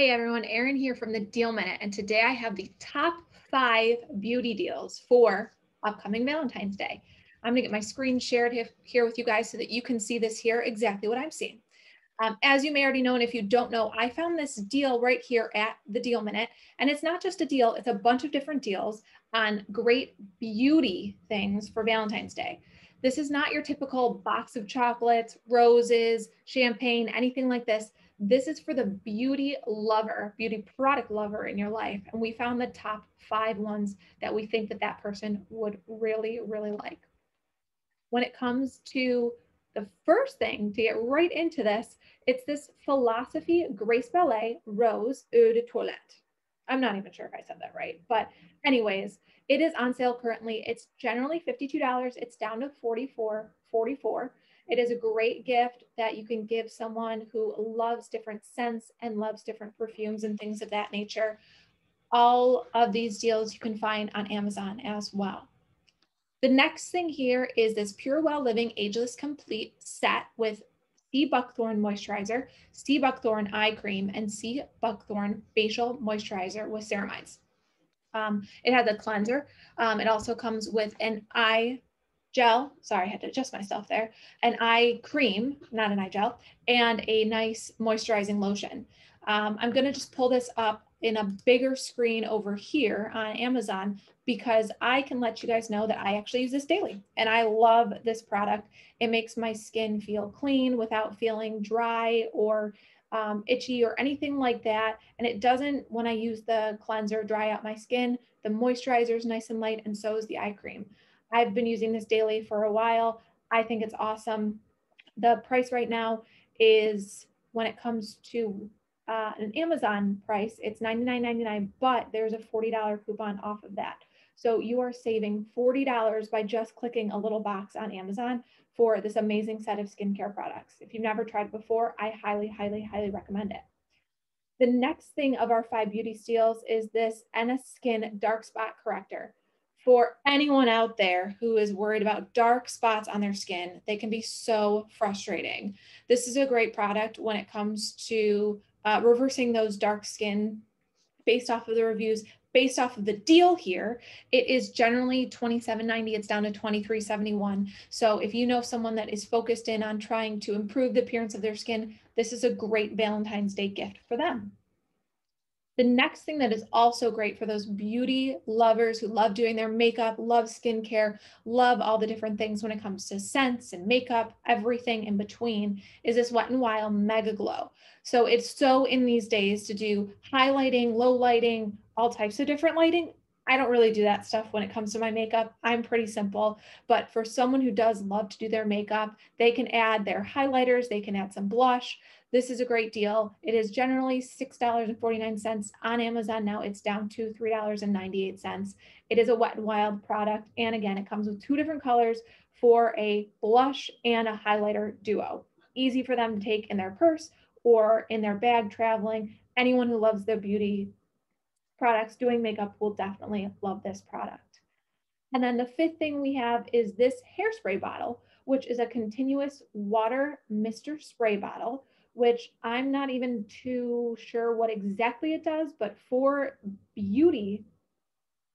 Hey everyone, Erin here from the Deal Minute, and today I have the top five beauty deals for upcoming Valentine's Day. I'm gonna get my screen shared here with you guys so that you can see this here, exactly what I'm seeing. Um, as you may already know, and if you don't know, I found this deal right here at the Deal Minute. And it's not just a deal, it's a bunch of different deals on great beauty things for Valentine's Day. This is not your typical box of chocolates, roses, champagne, anything like this. This is for the beauty lover, beauty product lover in your life. And we found the top five ones that we think that that person would really, really like. When it comes to the first thing to get right into this, it's this philosophy Grace Ballet Rose Eau de Toilette. I'm not even sure if I said that right, but anyways, it is on sale currently. It's generally $52. It's down to 44 44 it is a great gift that you can give someone who loves different scents and loves different perfumes and things of that nature. All of these deals you can find on Amazon as well. The next thing here is this Pure Well Living Ageless Complete set with Sea Buckthorn Moisturizer, Sea Buckthorn Eye Cream, and Sea Buckthorn Facial Moisturizer with ceramides. Um, it has a cleanser. Um, it also comes with an eye gel. Sorry, I had to adjust myself there. An eye cream, not an eye gel, and a nice moisturizing lotion. Um, I'm going to just pull this up in a bigger screen over here on Amazon because I can let you guys know that I actually use this daily and I love this product. It makes my skin feel clean without feeling dry or um, itchy or anything like that. And it doesn't, when I use the cleanser, dry out my skin. The moisturizer is nice and light and so is the eye cream. I've been using this daily for a while. I think it's awesome. The price right now is when it comes to uh, an Amazon price, it's $99.99, but there's a $40 coupon off of that. So you are saving $40 by just clicking a little box on Amazon for this amazing set of skincare products. If you've never tried before, I highly, highly, highly recommend it. The next thing of our five beauty steals is this Enna Skin Dark Spot Corrector for anyone out there who is worried about dark spots on their skin, they can be so frustrating. This is a great product when it comes to uh, reversing those dark skin based off of the reviews. Based off of the deal here, it is generally 27.90. It's down to 23.71. So if you know someone that is focused in on trying to improve the appearance of their skin, this is a great Valentine's Day gift for them. The next thing that is also great for those beauty lovers who love doing their makeup, love skincare, love all the different things when it comes to scents and makeup, everything in between, is this Wet n Wild Mega Glow. So it's so in these days to do highlighting, low lighting, all types of different lighting I don't really do that stuff when it comes to my makeup. I'm pretty simple, but for someone who does love to do their makeup, they can add their highlighters, they can add some blush. This is a great deal. It is generally $6.49 on Amazon now. It's down to $3.98. It is a Wet n Wild product and again, it comes with two different colors for a blush and a highlighter duo. Easy for them to take in their purse or in their bag traveling. Anyone who loves their beauty products doing makeup will definitely love this product. And then the fifth thing we have is this hairspray bottle, which is a continuous water mister spray bottle, which I'm not even too sure what exactly it does, but for beauty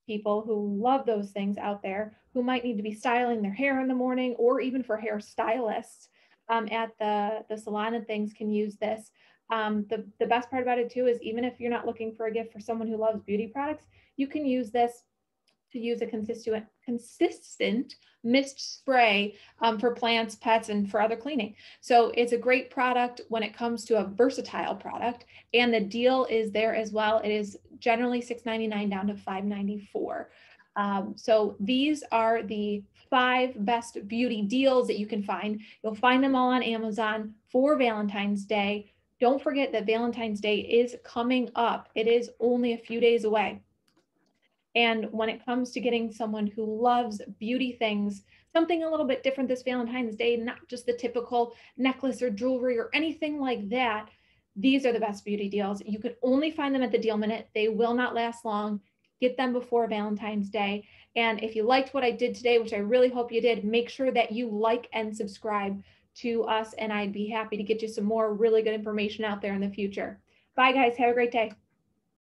people who love those things out there who might need to be styling their hair in the morning or even for hairstylists um, at the, the salon and things can use this um, the, the best part about it too is even if you're not looking for a gift for someone who loves beauty products, you can use this to use a consistent consistent mist spray um, for plants, pets, and for other cleaning. So it's a great product when it comes to a versatile product. And the deal is there as well. It is generally $6.99 down to $5.94. Um, so these are the five best beauty deals that you can find. You'll find them all on Amazon for Valentine's Day don't forget that Valentine's Day is coming up. It is only a few days away. And when it comes to getting someone who loves beauty things, something a little bit different this Valentine's Day, not just the typical necklace or jewelry or anything like that, these are the best beauty deals. You can only find them at the Deal Minute. They will not last long. Get them before Valentine's Day. And if you liked what I did today, which I really hope you did, make sure that you like and subscribe to us, and I'd be happy to get you some more really good information out there in the future. Bye, guys. Have a great day.